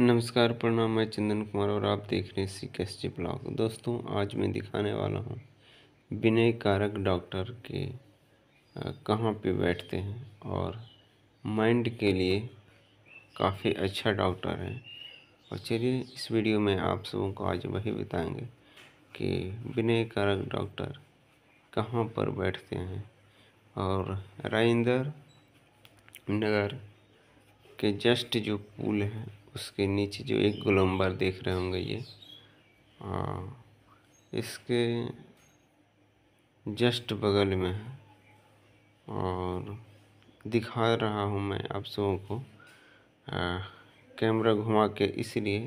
नमस्कार प्रणाम मैं चंदन कुमार और आप देख रहे हैं सी कैस जी ब्लॉग दोस्तों आज मैं दिखाने वाला हूँ विनय कारक डॉक्टर के कहाँ पे बैठते हैं और माइंड के लिए काफ़ी अच्छा डॉक्टर है और चलिए इस वीडियो में आप सबों को आज वही बताएंगे कि विनय कारक डॉक्टर कहाँ पर बैठते हैं और राजेंद्र नगर के जस्ट जो पुल है उसके नीचे जो एक गोलम्बर देख रहे होंगे ये आ, हाँ, इसके जस्ट बगल में है और दिखा रहा हूँ मैं आप सबों को कैमरा घुमा के इसलिए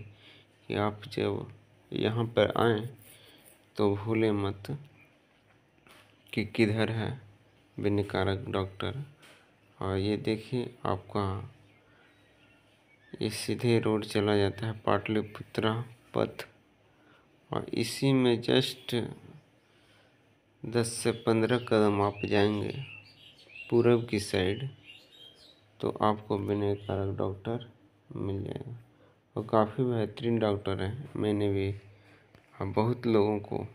कि आप जब यहाँ पर आए तो भूले मत कि किधर है बिनकारक डॉक्टर और ये देखिए आपका ये सीधे रोड चला जाता है पाटलिपुत्रा पथ और इसी में जस्ट दस से पंद्रह कदम आप जाएंगे पूरब की साइड तो आपको विनय कारक डॉक्टर मिल जाएगा और काफ़ी बेहतरीन डॉक्टर हैं मैंने भी बहुत लोगों को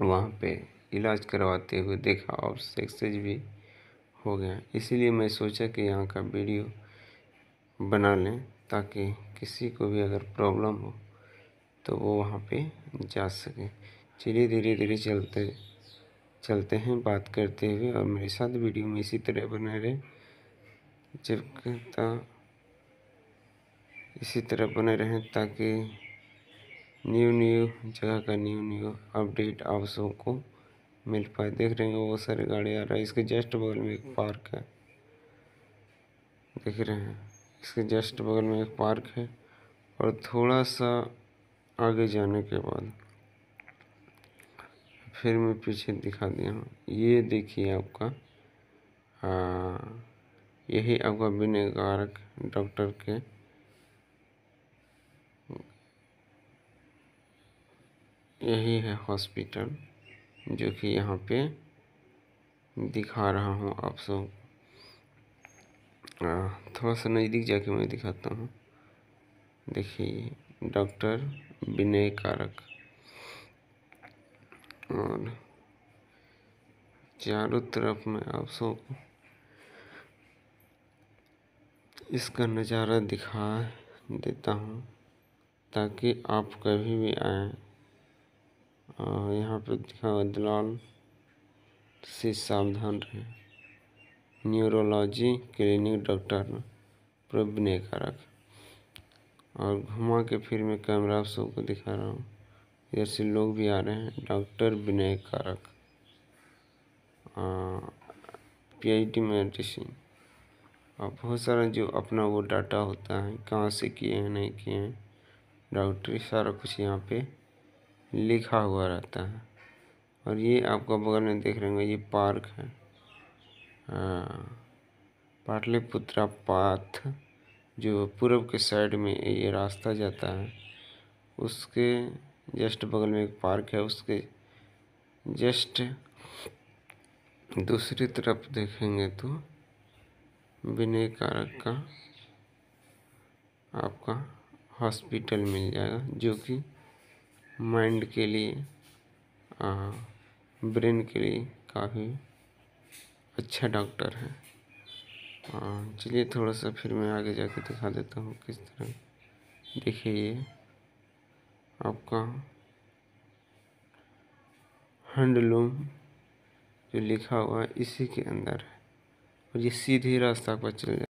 वहाँ पे इलाज करवाते हुए देखा और सक्सेस भी हो गया इसीलिए मैं सोचा कि यहाँ का वीडियो बना लें ताकि किसी को भी अगर प्रॉब्लम हो तो वो वहाँ पे जा सके चलिए धीरे धीरे चलते चलते हैं बात करते हुए और मेरे साथ वीडियो में इसी तरह बने रहे जब इसी तरह बने रहें ताकि न्यू न्यू जगह का न्यू न्यू अपडेट आप सबको मिल पाए देख रहे हैं वो सारी गाड़ी आ रहा है इसके जस्ट बगल में एक पार्क है देख रहे हैं इसके जस्ट बगल में एक पार्क है और थोड़ा सा आगे जाने के बाद फिर मैं पीछे दिखा दिया हूँ ये देखिए आपका आ, यही आपका विनयकारक डॉक्टर के यही है हॉस्पिटल जो कि यहाँ पे दिखा रहा हूँ आप सब हाँ, थोड़ा सा नज़दीक जाके मैं दिखाता हूँ देखिए डॉक्टर विनय कारक और चारों तरफ मैं आप सब इसका नज़ारा दिखा देता हूँ ताकि आप कभी भी आए और यहाँ पर दिखा दलाल से सावधान रहें न्यूरोलॉजी क्लिनिक डॉक्टर कारक और घुमा के फिर मैं कैमरा आप सबको दिखा रहा हूँ इधर से लोग भी आ रहे हैं डॉक्टर विनय कारक पीएचडी मेडिसिन और बहुत सारा जो अपना वो डाटा होता है कहाँ से किए हैं नहीं किए हैं डॉक्टरी सारा कुछ यहाँ पे लिखा हुआ रहता है और ये आपका बगल में देख रहे हैं ये पार्क है हाँ। पाटलिपुत्रा पाथ जो पूर्व के साइड में ये रास्ता जाता है उसके जस्ट बगल में एक पार्क है उसके जस्ट दूसरी तरफ देखेंगे तो विनय कारक का आपका हॉस्पिटल मिल जाएगा जो कि माइंड के लिए हाँ, ब्रेन के लिए काफ़ी अच्छा डॉक्टर है चलिए थोड़ा सा फिर मैं आगे जाके दिखा देता हूँ किस तरह देखिए ये आपका हैंडलूम जो लिखा हुआ है इसी के अंदर है और ये सीधे रास्ता पर चल जाए